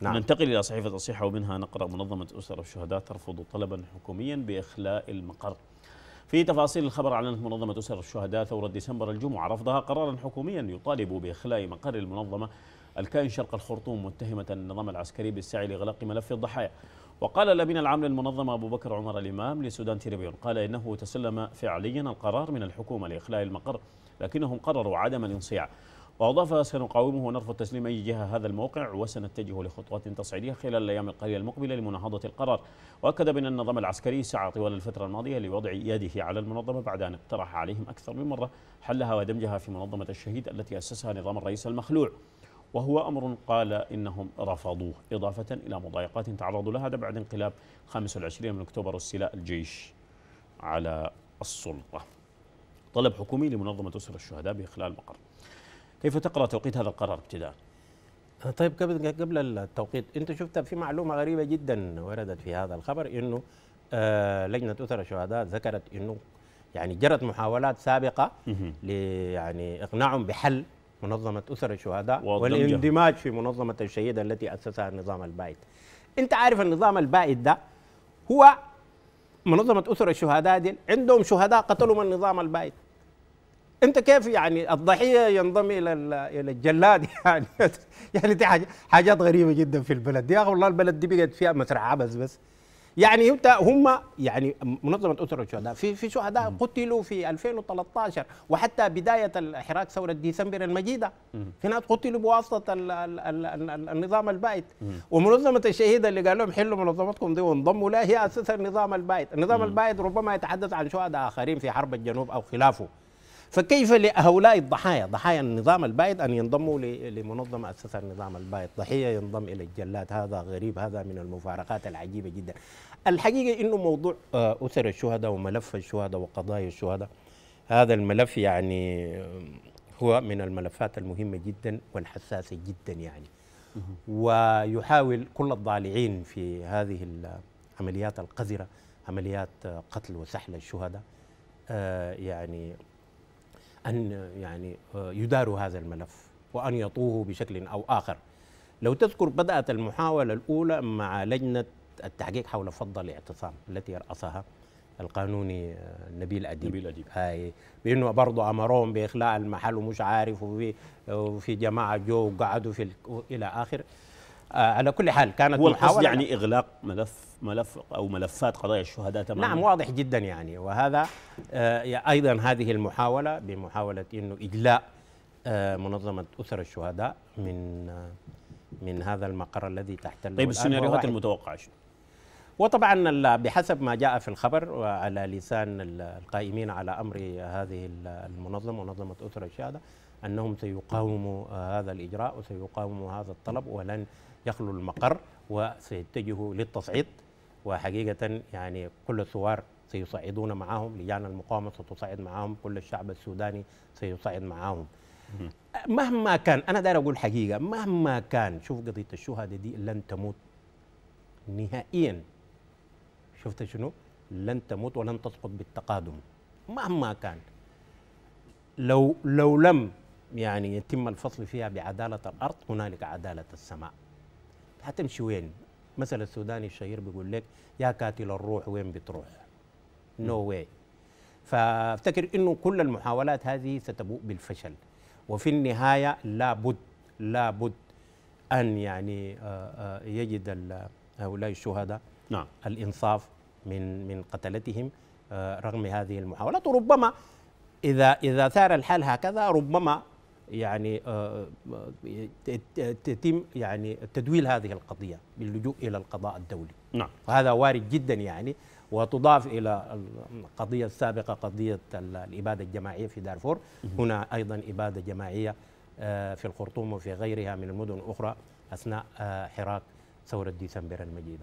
نعم. ننتقل إلى صحيفة الصحة ومنها نقرأ منظمة أسر الشهداء ترفض طلبا حكوميا بإخلاء المقر في تفاصيل الخبر أعلنت منظمة أسر الشهداء ثورة ديسمبر الجمعة رفضها قرارا حكوميا يطالب بإخلاء مقر المنظمة الكائن شرق الخرطوم متهمة النظام العسكري بالسعي لإغلاق ملف الضحايا وقال الأمين العام للمنظمة أبو بكر عمر الإمام لسودان تيريبيون قال إنه تسلم فعليا القرار من الحكومة لإخلاء المقر لكنهم قرروا عدم الانصياع وأضاف سنقاومه ونرفض تسليم أي جهة هذا الموقع وسنتجه لخطوات تصعيدية خلال الأيام القليلة المقبلة لمناهضة القرار وأكد بأن النظام العسكري سعى طوال الفترة الماضية لوضع يده على المنظمة بعد أن اقترح عليهم أكثر من مرة حلها ودمجها في منظمة الشهيد التي أسسها نظام الرئيس المخلوع وهو أمر قال إنهم رفضوه إضافة إلى مضايقات تعرضوا لها بعد انقلاب 25 من أكتوبر واستيلاء الجيش على السلطة طلب حكومي لمنظمة أسر الشهداء بإخلال مقر كيف تقرا توقيت هذا القرار ابتداء؟ طيب قبل قبل التوقيت انت شفت في معلومه غريبه جدا وردت في هذا الخبر انه آه لجنه اسر الشهداء ذكرت انه يعني جرت محاولات سابقه يعني اقناعهم بحل منظمه اسر الشهداء والاندماج في منظمه الشهيد التي اسسها النظام البائد. انت عارف النظام البائد ده هو منظمه اسر الشهداء دي عندهم شهداء قتلهم النظام البائد انت كيف يعني الضحيه ينضم الى الى الجلاد يعني يعني دي حاجات غريبه جدا في البلد دي يا اخي والله البلد دي بقت فيها مسرح عبث بس يعني انت هم يعني منظمه اسر الشهداء في في شهداء قتلوا في 2013 وحتى بدايه حراك ثوره ديسمبر المجيده في ناس قتلوا بواسطه الـ الـ الـ النظام البائد ومنظمه الشهيد اللي قال لهم حلوا منظمتكم دي وانضموا لها هي اساسا النظام البائد، النظام البائد ربما يتحدث عن شهداء اخرين في حرب الجنوب او خلافه فكيف لهؤلاء الضحايا ضحايا النظام البائد أن ينضموا لمنظمة أسسها النظام البائد ضحية ينضم إلى الجلاد هذا غريب هذا من المفارقات العجيبة جدا الحقيقة أنه موضوع آه، أسر الشهداء وملف الشهداء وقضايا الشهداء هذا الملف يعني آه، هو من الملفات المهمة جدا والحساسة جدا يعني ويحاول كل الضالعين في هذه العمليات القذرة عمليات قتل وسحل الشهداء آه، يعني أن يعني آه، يداروا هذا الملف وأن يطوه بشكل أو آخر لو تذكر بدأت المحاولة الأولى مع لجنة التحقيق حول فض الاعتصام التي رأسها القانوني آه، نبيل أديب نبيل أديب هاي بأنه برضه أمرهم بإخلاء المحل ومش عارف وفي, آه، وفي جماعة جو وقعدوا في إلى آخر آه، على كل حال كانت محاولة يعني إغلاق ملف ملف أو ملفات قضايا الشهداء تماما نعم واضح جدا يعني وهذا آه، أيضا هذه المحاولة بمحاولة أنه إجلاء آه، منظمة أسر الشهداء من من هذا المقر الذي تحتله طيب السيناريوهات المتوقعة شو؟ وطبعا بحسب ما جاء في الخبر وعلى لسان القائمين على امر هذه المنظمه منظمه اسر الشهداء انهم سيقاوموا هذا الاجراء وسيقاوموا هذا الطلب ولن يخلو المقر وسيتجهوا للتصعيد وحقيقة يعني كل الثوار سيصعدون معهم لجان المقاومة ستصعد معهم كل الشعب السوداني سيصعد معهم مهما كان أنا داير أقول حقيقة مهما كان شوف قضية الشهداء دي لن تموت نهائيا شفت شنو لن تموت ولن تسقط بالتقادم مهما كان لو لو لم يعني يتم الفصل فيها بعدالة الأرض هنالك عدالة السماء حتمشي وين مثل السوداني الشهير بيقول لك يا قاتل الروح وين بتروح نو no واي فافتكر انه كل المحاولات هذه ستبوء بالفشل وفي النهايه لابد لابد ان يعني آه، آه، يجد هؤلاء الشهداء نعم. الانصاف من من قتلتهم آه، رغم هذه المحاولات وربما اذا اذا ثار الحال هكذا ربما يعني آه، آه، تتم يعني تدويل هذه القضيه باللجوء الى القضاء الدولي نعم وهذا وارد جدا يعني وتضاف الى القضيه السابقه قضيه الاباده الجماعيه في دارفور هنا ايضا اباده جماعيه آه، في الخرطوم وفي غيرها من المدن الاخرى اثناء حراك ثوره ديسمبر المجيده